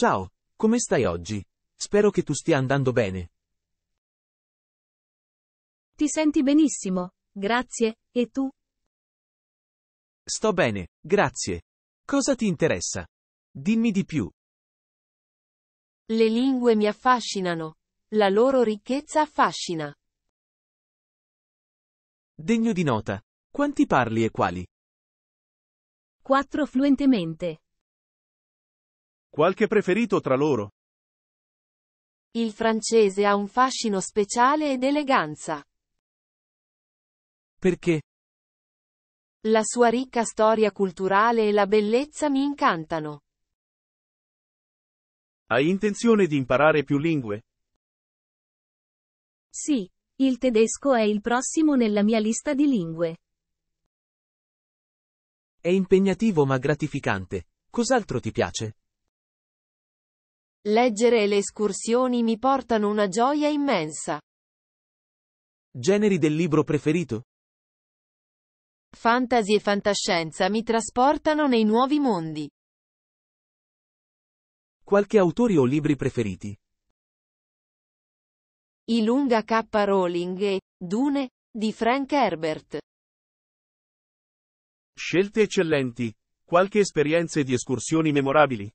Ciao, come stai oggi? Spero che tu stia andando bene. Ti senti benissimo, grazie, e tu? Sto bene, grazie. Cosa ti interessa? Dimmi di più. Le lingue mi affascinano. La loro ricchezza affascina. Degno di nota. Quanti parli e quali? Quattro fluentemente. Qualche preferito tra loro? Il francese ha un fascino speciale ed eleganza. Perché? La sua ricca storia culturale e la bellezza mi incantano. Hai intenzione di imparare più lingue? Sì, il tedesco è il prossimo nella mia lista di lingue. È impegnativo ma gratificante. Cos'altro ti piace? Leggere e le escursioni mi portano una gioia immensa. Generi del libro preferito? Fantasy e fantascienza mi trasportano nei nuovi mondi. Qualche autore o libri preferiti? I lunga K. Rowling e Dune di Frank Herbert. Scelte eccellenti. Qualche esperienza di escursioni memorabili?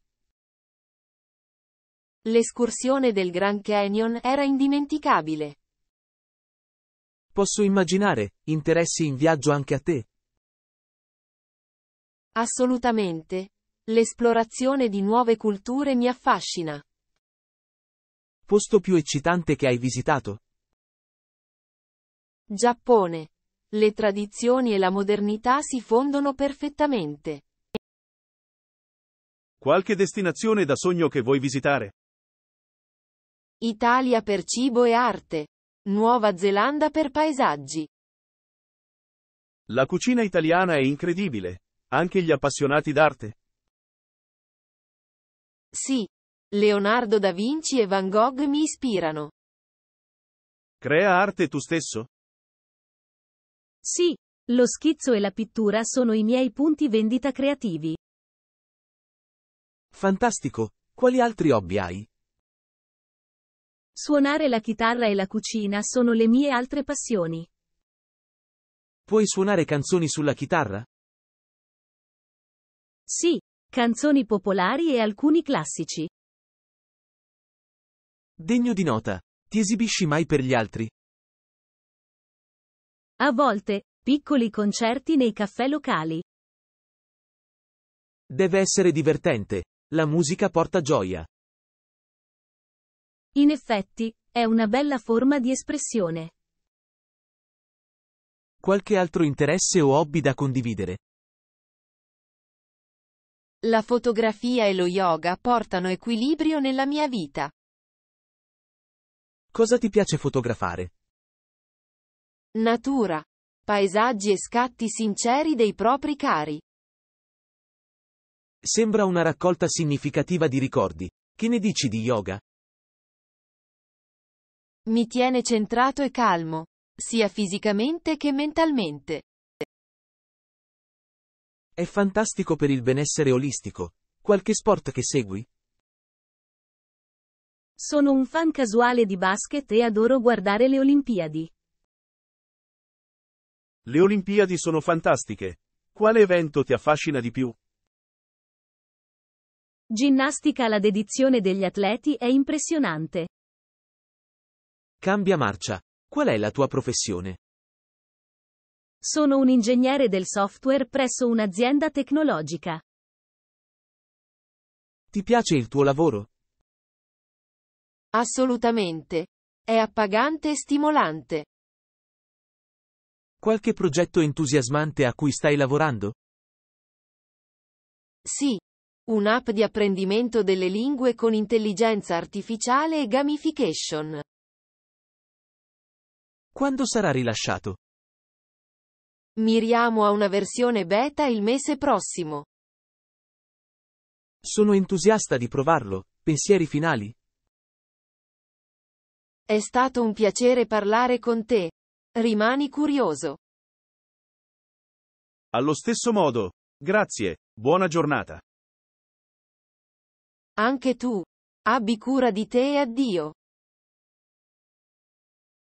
L'escursione del Grand Canyon era indimenticabile. Posso immaginare, interessi in viaggio anche a te. Assolutamente. L'esplorazione di nuove culture mi affascina. Posto più eccitante che hai visitato? Giappone. Le tradizioni e la modernità si fondono perfettamente. Qualche destinazione da sogno che vuoi visitare? Italia per cibo e arte. Nuova Zelanda per paesaggi. La cucina italiana è incredibile, anche gli appassionati d'arte. Sì, Leonardo da Vinci e Van Gogh mi ispirano. Crea arte tu stesso? Sì, lo schizzo e la pittura sono i miei punti vendita creativi. Fantastico, quali altri hobby hai? Suonare la chitarra e la cucina sono le mie altre passioni. Puoi suonare canzoni sulla chitarra? Sì, canzoni popolari e alcuni classici. Degno di nota. Ti esibisci mai per gli altri? A volte, piccoli concerti nei caffè locali. Deve essere divertente. La musica porta gioia. In effetti, è una bella forma di espressione. Qualche altro interesse o hobby da condividere? La fotografia e lo yoga portano equilibrio nella mia vita. Cosa ti piace fotografare? Natura. Paesaggi e scatti sinceri dei propri cari. Sembra una raccolta significativa di ricordi. Che ne dici di yoga? Mi tiene centrato e calmo, sia fisicamente che mentalmente. È fantastico per il benessere olistico. Qualche sport che segui? Sono un fan casuale di basket e adoro guardare le Olimpiadi. Le Olimpiadi sono fantastiche. Quale evento ti affascina di più? Ginnastica la dedizione degli atleti è impressionante. Cambia marcia. Qual è la tua professione? Sono un ingegnere del software presso un'azienda tecnologica. Ti piace il tuo lavoro? Assolutamente. È appagante e stimolante. Qualche progetto entusiasmante a cui stai lavorando? Sì. Un'app di apprendimento delle lingue con intelligenza artificiale e gamification. Quando sarà rilasciato? Miriamo a una versione beta il mese prossimo. Sono entusiasta di provarlo. Pensieri finali? È stato un piacere parlare con te. Rimani curioso. Allo stesso modo. Grazie. Buona giornata. Anche tu. Abbi cura di te e addio.